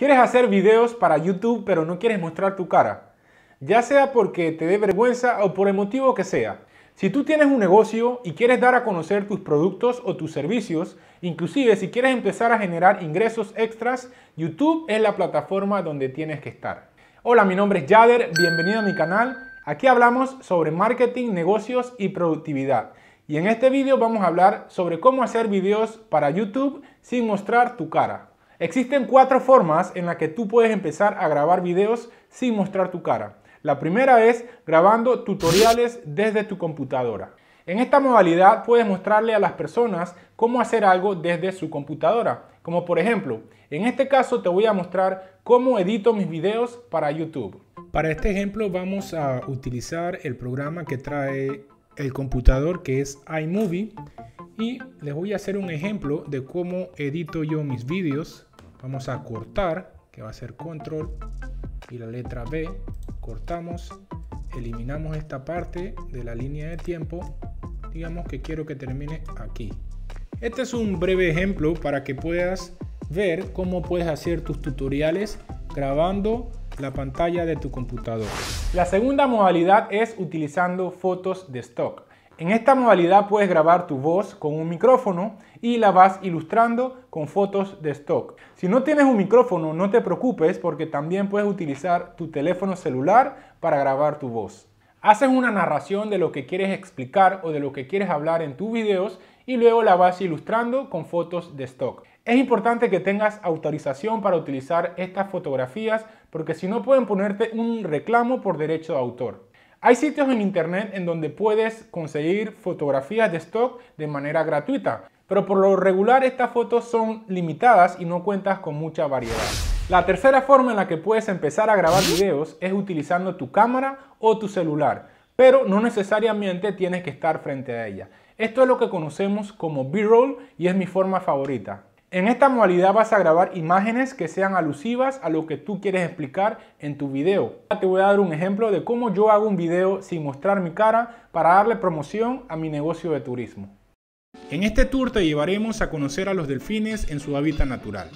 ¿Quieres hacer videos para YouTube pero no quieres mostrar tu cara? Ya sea porque te dé vergüenza o por el motivo que sea. Si tú tienes un negocio y quieres dar a conocer tus productos o tus servicios, inclusive si quieres empezar a generar ingresos extras, YouTube es la plataforma donde tienes que estar. Hola, mi nombre es Jader, bienvenido a mi canal. Aquí hablamos sobre marketing, negocios y productividad. Y en este video vamos a hablar sobre cómo hacer videos para YouTube sin mostrar tu cara. Existen cuatro formas en las que tú puedes empezar a grabar videos sin mostrar tu cara. La primera es grabando tutoriales desde tu computadora. En esta modalidad puedes mostrarle a las personas cómo hacer algo desde su computadora. Como por ejemplo, en este caso te voy a mostrar cómo edito mis videos para YouTube. Para este ejemplo vamos a utilizar el programa que trae el computador que es iMovie y les voy a hacer un ejemplo de cómo edito yo mis videos. Vamos a cortar, que va a ser control y la letra B. Cortamos, eliminamos esta parte de la línea de tiempo. Digamos que quiero que termine aquí. Este es un breve ejemplo para que puedas ver cómo puedes hacer tus tutoriales grabando la pantalla de tu computador. La segunda modalidad es utilizando fotos de stock. En esta modalidad puedes grabar tu voz con un micrófono y la vas ilustrando con fotos de stock. Si no tienes un micrófono, no te preocupes porque también puedes utilizar tu teléfono celular para grabar tu voz. Haces una narración de lo que quieres explicar o de lo que quieres hablar en tus videos y luego la vas ilustrando con fotos de stock. Es importante que tengas autorización para utilizar estas fotografías porque si no pueden ponerte un reclamo por derecho de autor. Hay sitios en internet en donde puedes conseguir fotografías de stock de manera gratuita, pero por lo regular estas fotos son limitadas y no cuentas con mucha variedad. La tercera forma en la que puedes empezar a grabar videos es utilizando tu cámara o tu celular, pero no necesariamente tienes que estar frente a ella. Esto es lo que conocemos como B-roll y es mi forma favorita. En esta modalidad vas a grabar imágenes que sean alusivas a lo que tú quieres explicar en tu video. Te voy a dar un ejemplo de cómo yo hago un video sin mostrar mi cara para darle promoción a mi negocio de turismo. En este tour te llevaremos a conocer a los delfines en su hábitat natural.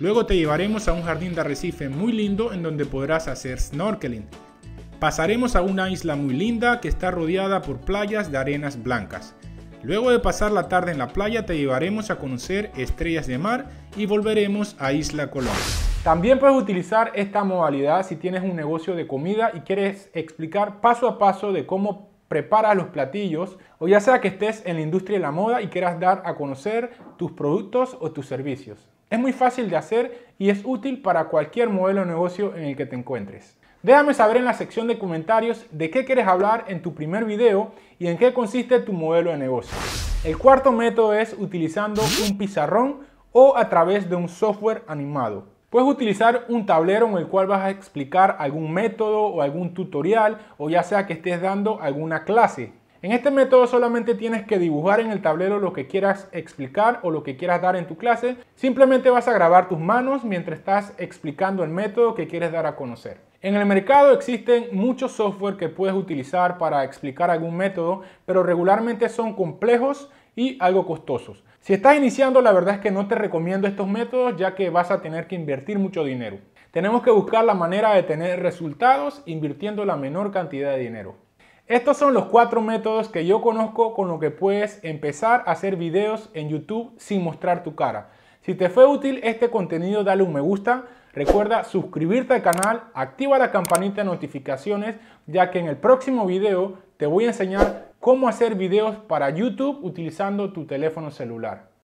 Luego te llevaremos a un jardín de arrecife muy lindo en donde podrás hacer snorkeling. Pasaremos a una isla muy linda que está rodeada por playas de arenas blancas Luego de pasar la tarde en la playa te llevaremos a conocer estrellas de mar y volveremos a Isla Colón. También puedes utilizar esta modalidad si tienes un negocio de comida y quieres explicar paso a paso de cómo preparas los platillos o ya sea que estés en la industria de la moda y quieras dar a conocer tus productos o tus servicios. Es muy fácil de hacer y es útil para cualquier modelo de negocio en el que te encuentres. Déjame saber en la sección de comentarios de qué quieres hablar en tu primer video y en qué consiste tu modelo de negocio. El cuarto método es utilizando un pizarrón o a través de un software animado. Puedes utilizar un tablero en el cual vas a explicar algún método o algún tutorial o ya sea que estés dando alguna clase. En este método solamente tienes que dibujar en el tablero lo que quieras explicar o lo que quieras dar en tu clase. Simplemente vas a grabar tus manos mientras estás explicando el método que quieres dar a conocer. En el mercado existen muchos software que puedes utilizar para explicar algún método, pero regularmente son complejos y algo costosos. Si estás iniciando, la verdad es que no te recomiendo estos métodos ya que vas a tener que invertir mucho dinero. Tenemos que buscar la manera de tener resultados invirtiendo la menor cantidad de dinero. Estos son los cuatro métodos que yo conozco con lo que puedes empezar a hacer videos en YouTube sin mostrar tu cara. Si te fue útil este contenido, dale un me gusta. Recuerda suscribirte al canal, activa la campanita de notificaciones, ya que en el próximo video te voy a enseñar cómo hacer videos para YouTube utilizando tu teléfono celular.